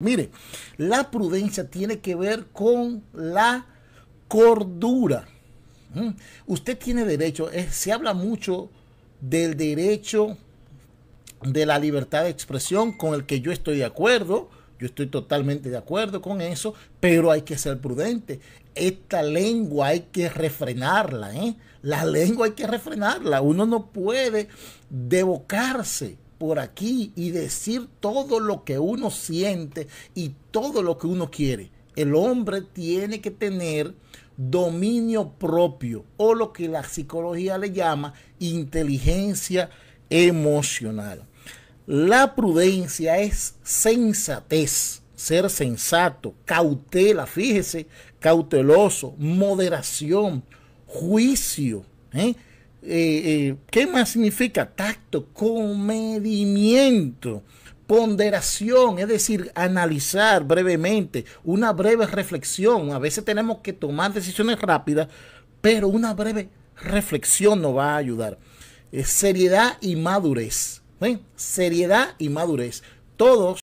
Mire, la prudencia tiene que ver con la cordura. ¿Mm? Usted tiene derecho, eh, se habla mucho del derecho de la libertad de expresión con el que yo estoy de acuerdo, yo estoy totalmente de acuerdo con eso, pero hay que ser prudente. Esta lengua hay que refrenarla, ¿eh? La lengua hay que refrenarla. Uno no puede devocarse por aquí y decir todo lo que uno siente y todo lo que uno quiere. El hombre tiene que tener dominio propio o lo que la psicología le llama inteligencia emocional. La prudencia es sensatez, ser sensato, cautela, fíjese, cauteloso, moderación, juicio. ¿eh? Eh, eh, ¿qué más significa? Tacto, comedimiento, ponderación, es decir, analizar brevemente, una breve reflexión. A veces tenemos que tomar decisiones rápidas, pero una breve reflexión nos va a ayudar. Eh, seriedad y madurez. Seriedad y madurez. Todos